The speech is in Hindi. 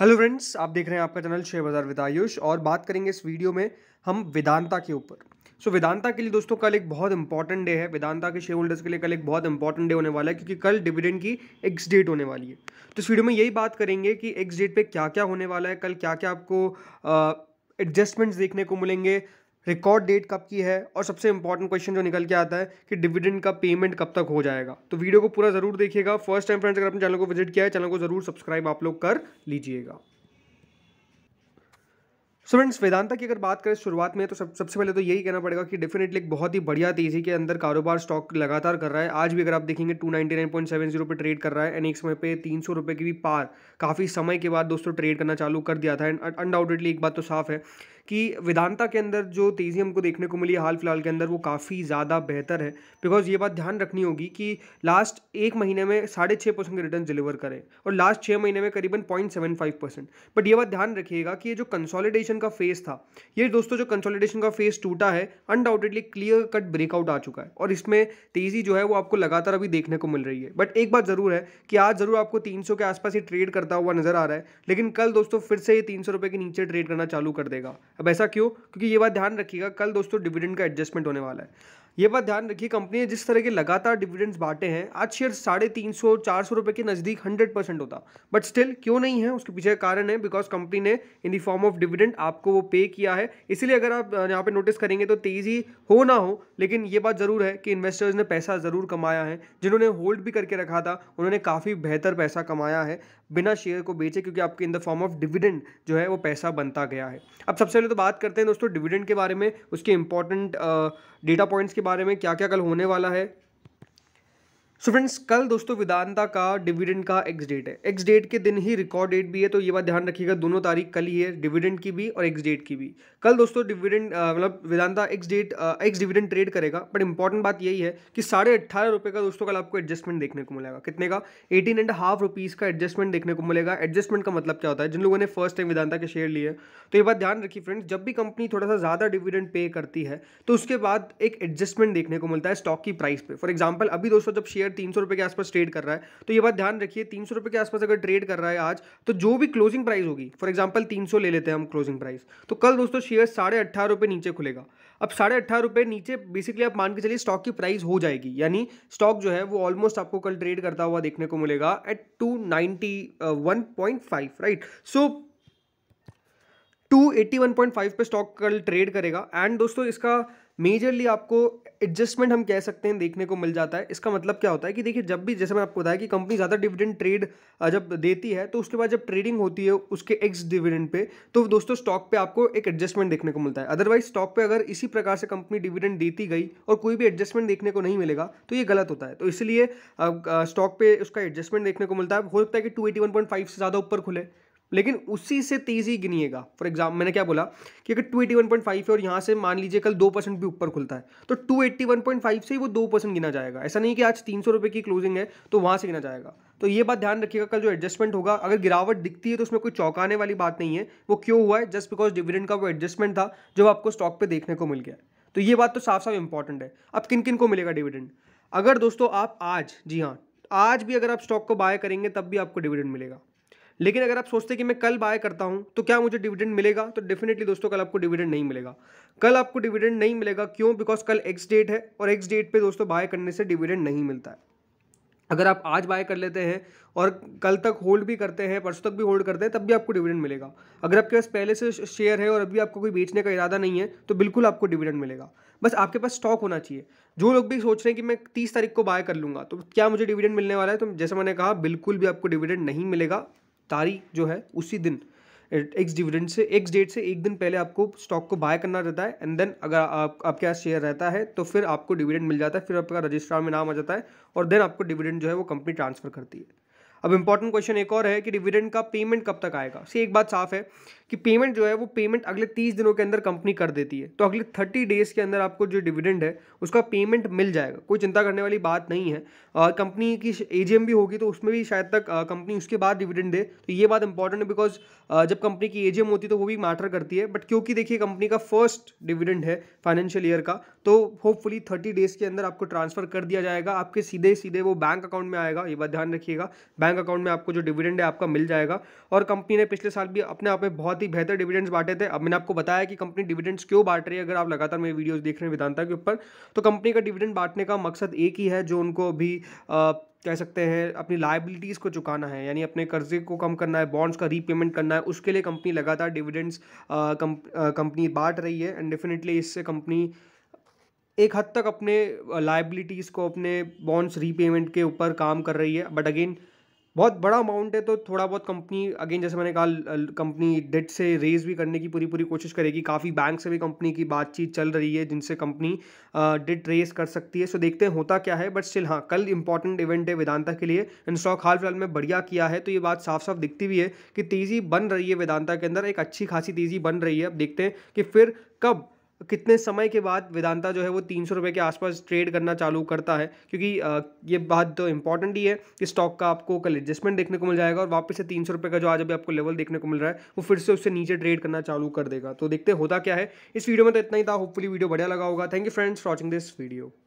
हेलो फ्रेंड्स आप देख रहे हैं आपका चैनल शेयर बाजार विद आयुष और बात करेंगे इस वीडियो में हम वेदांता के ऊपर सो so, वेदांता के लिए दोस्तों कल एक बहुत इंपॉर्टेंट डे है वेदांता के शेयर होल्डर्स के लिए कल एक बहुत इंपॉर्टेंट डे होने वाला है क्योंकि कल डिविडेंड की एक्स डेट होने वाली है तो इस वीडियो में यही बात करेंगे कि एक्स डेट पर क्या क्या होने वाला है कल क्या क्या आपको एडजस्टमेंट्स देखने को मिलेंगे रिकॉर्ड डेट कब की है और सबसे इंपॉर्टेंट क्वेश्चन जो निकल के आता है कि डिविडेंड का पेमेंट कब तक हो जाएगा तो वीडियो को पूरा जरूर देखिएगा फर्स्ट टाइम फ्रेंड्स अगर अपने चैनल को विजिट किया है चैनल को जरूर सब्सक्राइब आप लोग कर लीजिएगा सो फ्रेंड्स वेदांता की अगर बात करें शुरुआत में तो सब सबसे पहले तो यही कहना पड़ेगा कि डेफिनेटली एक बहुत ही बढ़िया तेजी के अंदर कारोबार स्टॉक लगातार कर रहा है आज भी अगर आप देखेंगे टू पे nine point seven zero trade कर रहा है एंड एक समय पे तीन सौ की भी पार काफ़ी समय के बाद दोस्तों ट्रेड करना चालू कर दिया था एंड अनडाउटेडली एक बात तो साफ है कि वेदांता के अंदर जो तेज़ी हमको देखने को मिली हाल फिलहाल के अंदर वो काफ़ी ज़्यादा बेहतर है बिकॉज ये बात ध्यान रखनी होगी कि लास्ट एक महीने में साढ़े छः परसेंट के रिटर्न डिलीवर करें और लास्ट छः महीने में करीबन point seven five percent but ये बात ध्यान रखिएगा कि ये जो कंसोलिडेशन का फेज़ था ये दोस्तों जो कंसोलिडेशन का फेज़ टूटा है अनडाउटेडली क्लियर कट ब्रेकआउट आ चुका है और इसमें तेज़ी जो है वो आपको लगातार अभी देखने को मिल रही है बट एक बात ज़रूर है कि आज ज़रूर आपको तीन के आसपास ही ट्रेड करता हुआ नज़र आ रहा है लेकिन कल दोस्तों फिर से ये तीन सौ के नीचे ट्रेड करना चालू कर देगा अब ऐसा क्यों क्योंकि ये बात ध्यान रखिएगा कल दोस्तों डिविडेंड का एडजस्टमेंट होने वाला है ये बात ध्यान रखिए कंपनी ने जिस तरह के लगातार डिविडेंड्स बांटे हैं आज शेयर साढ़े तीन सौ चार सौ रुपये के नज़दीक हंड्रेड परसेंट होता बट स्टिल क्यों नहीं है उसके पीछे कारण है बिकॉज कंपनी ने in the form of dividend आपको वो पे किया है इसलिए अगर आप यहाँ पे नोटिस करेंगे तो तेज़ी हो ना हो लेकिन ये बात ज़रूर है कि इन्वेस्टर्स ने पैसा ज़रूर कमाया है जिन्होंने होल्ड भी करके रखा था उन्होंने काफ़ी बेहतर पैसा कमाया है बिना शेयर को बेचे क्योंकि आपके in the form of dividend जो है वो पैसा बनता गया है अब सबसे पहले तो बात करते हैं दोस्तों डिविडेंड के बारे में उसके इंपॉर्टेंट डेटा पॉइंट्स के बारे में क्या क्या कल होने वाला है सो फ्रेंड्स कल दोस्तों वेदांता का डिविडेंड का एक्स डेट है एक्स डेट के दिन ही रिकॉर्ड डेट भी है तो ये बात ध्यान रखिएगा दोनों तारीख कल ही है डिविडेंड की भी और एक्स डेट की भी कल दोस्तों डिविडेंड मतलब Vedanta ex date ex dividend trade करेगा बट इंपॉर्टेंट बात यही है कि साढ़े अट्ठारह रुपये का दोस्तों कल आपको एडजस्टमेंट देखने को मिलेगा कितने का एटीन एंड हाफ रुपीज़ का एडजस्टमेंट देखने को मिलेगा एडजस्टमेंट का मतलब क्या होता है जिन लोगों ने फर्स्ट टाइम वेदांता के शेयर लिए तो ये बात ध्यान रखिए फ्रेंड्स जब भी कंपनी थोड़ा सा ज़्यादा डिविडेंड पे करती है तो उसके बाद एक एडजस्टमेंट देखने को मिलता है स्टॉक की प्राइस पर फॉर एग्जाम्पल अभी दोस्तों जब शेयर शेयर तीन सौ के आसपास ट्रेड कर रहा है तो ये बात ध्यान रखिए तीन सौ के आसपास अगर ट्रेड कर रहा है आज तो जो भी क्लोजिंग प्राइस होगी फॉर एग्जाम्पल तीन सौ ले लेते हैं हम क्लोजिंग प्राइस तो कल दोस्तों शेयर साढ़े अट्ठारह रुपये नीचे खुलेगा अब साढ़े अट्ठारह रुपये नीचे बेसिकली आप मान के चलिए स्टॉक की प्राइस हो जाएगी यानी स्टॉक जो है वो ऑलमोस्ट आपको कल ट्रेड करता हुआ देखने को मिलेगा at two ninety one point five right so 281.5 पे स्टॉक कल ट्रेड करेगा एंड दोस्तों इसका मेजरली आपको एडजस्टमेंट हम कह सकते हैं देखने को मिल जाता है इसका मतलब क्या होता है कि देखिए जब भी जैसे मैं आपको बताया कि कंपनी ज़्यादा डिविडेंड ट्रेड जब देती है तो उसके बाद जब ट्रेडिंग होती है उसके एक्स डिविडेंड पे तो दोस्तों स्टॉक पे आपको एक एडजस्टमेंट देखने को मिलता है अदरवाइज स्टॉक पे अगर इसी प्रकार से कंपनी डिविडेंड देती गई और कोई भी एडजस्टमेंट देखने को नहीं मिलेगा तो ये गलत होता है तो इसलिए स्टॉक पे उसका एडजस्टमेंट देखने को मिलता है हो सकता है कि टू से ज़्यादा ऊपर खुले लेकिन उसी से तेज़ी गिनिएगा फॉर एग्जाम्पल मैंने क्या बोला कि अगर 281.5 है और यहाँ से मान लीजिए कल दो परसेंट भी ऊपर खुलता है तो 281.5 से ही वो दो परसेंट गिना जाएगा ऐसा नहीं कि आज तीन सौ रुपये की क्लोजिंग है तो वहाँ से गिना जाएगा तो ये बात ध्यान रखिएगा कल जो एडजस्टमेंट होगा अगर गिरावट दिखती है तो उसमें कोई चौंकाने वाली बात नहीं है वो क्यों हुआ है जस्ट बिकॉज डिविडेंड का वो एडजस्टमेंट था जो आपको स्टॉक पर देखने को मिल गया तो ये बात तो साफ साफ इंपॉर्टेंट है अब किन किन को मिलेगा डिविडेंड अगर दोस्तों आप आज जी हाँ आज भी अगर आप स्टॉक को बाय करेंगे तब भी आपको डिविडेंड मिलेगा लेकिन अगर आप सोचते हैं कि मैं कल बाय करता हूं तो क्या मुझे डिविडेंड मिलेगा तो डेफिनेटली दोस्तों कल आपको डिविडेंड नहीं मिलेगा कल आपको डिविडेंड नहीं मिलेगा क्यों बिकॉज कल एक्स डेट है और एक्स डेट पर दोस्तों बाय करने से डिविडेंड नहीं मिलता है अगर आप आज बाय कर लेते हैं और कल तक होल्ड भी करते हैं परसों तक भी होल्ड करते हैं तब भी आपको डिविडेंड मिलेगा अगर आपके पास पहले से शेयर है और अभी आपको कोई बेचने का इरादा नहीं है तो बिल्कुल आपको डिविडेंड मिलेगा बस आपके पास स्टॉक होना चाहिए जो लोग भी सोच रहे हैं कि मैं तीस तारीख को बाय कर लूँगा तो क्या मुझे डिविडेंड मिलने वाला है तो जैसे मैंने कहा बिल्कुल भी आपको डिविडेंड नहीं मिलेगा तारीख जो है उसी दिन एक्स डिविडेंड से एक्स डेट से एक दिन पहले आपको स्टॉक को बाय करना रहता है एंड देन अगर आप आपके यहाँ शेयर रहता है तो फिर आपको डिविडेंड मिल जाता है फिर आपका रजिस्ट्रार में नाम आ जाता है और देन आपको डिविडेंड जो है वो कंपनी ट्रांसफर करती है अब इंपॉर्टेंट क्वेश्चन एक और है कि डिविडेंड का पेमेंट कब तक आएगा सी एक बात साफ है कि पेमेंट जो है वो पेमेंट अगले तीस दिनों के अंदर कंपनी कर देती है तो अगले थर्टी डेज के अंदर आपको जो डिविडेंड है उसका पेमेंट मिल जाएगा कोई चिंता करने वाली बात नहीं है कंपनी की एजीएम भी होगी तो उसमें भी शायद तक कंपनी उसके बाद डिविडेंड दे तो ये बात इंपॉर्टेंट है बिकॉज जब कंपनी की एजीएम होती है तो वो भी मैटर करती है बट क्योंकि देखिए कंपनी का फर्स्ट डिविडेंड है फाइनेंशियल ईयर का तो होपफुली थर्टी डेज के अंदर आपको ट्रांसफर कर दिया जाएगा आपके सीधे सीधे वो बैंक अकाउंट में आएगा ये बात ध्यान रखिएगा बैंक अकाउंट में आपको जो डिविडेंड है आपका मिल जाएगा और कंपनी ने पिछले साल भी अपने आप में बहुत ही बेहतर डिविडेंड्स बांटे थे अब मैंने आपको बताया कि कंपनी डिविडेंड्स क्यों बांट रही है अगर आप लगातार मेरी वीडियोज़ देख रहे हैं वेदांता के ऊपर तो कंपनी का डिविडेंड बांटने का मकसद एक ही है जो उनको अभी कह सकते हैं अपनी लाइबिलिटीज़ को चुकाना है यानी अपने कर्जे को कम करना है बॉन्ड्स का रीपेमेंट करना है उसके लिए कंपनी लगातार डिविडेंड्स कंपनी बांट रही है एंड डेफिनेटली इससे कंपनी एक हद तक अपने लाइबिलिटीज़ को अपने बॉन्ड्स रीपेमेंट के ऊपर काम कर रही है बट अगेन बहुत बड़ा अमाउंट है तो थोड़ा बहुत कंपनी अगेन जैसे मैंने कहा कंपनी डेट से रेज भी करने की पूरी पूरी कोशिश करेगी काफ़ी बैंक से भी कंपनी की बातचीत चल रही है जिनसे कंपनी डेट रेज कर सकती है सो देखते हैं होता क्या है बट स्टिल हाँ कल इंपॉर्टेंट इवेंट है वेदांता के लिए इन स्टॉक हाल फिलहाल में बढ़िया किया है तो ये बात साफ साफ दिखती भी है कि तेज़ी बन रही है वेदांता के अंदर एक अच्छी खासी तेज़ी बन रही है अब देखते हैं कि फिर कब कितने समय के बाद वेदांता जो है वो तीन सौ रुपये के आसपास ट्रेड करना चालू करता है क्योंकि ये बात तो इंपॉर्टेंट ही है कि स्टॉक का आपको कल एडजस्टमेंट देखने को मिल जाएगा और वापस से तीन सौ रुपये का जो आज अभी आपको लेवल देखने को मिल रहा है वो फिर से उससे नीचे ट्रेड करना चालू कर देगा तो देखते होता क्या है इस वीडियो में तो इतना ही था होपफुली वीडियो बढ़िया लगा होगा thank you friends watching this video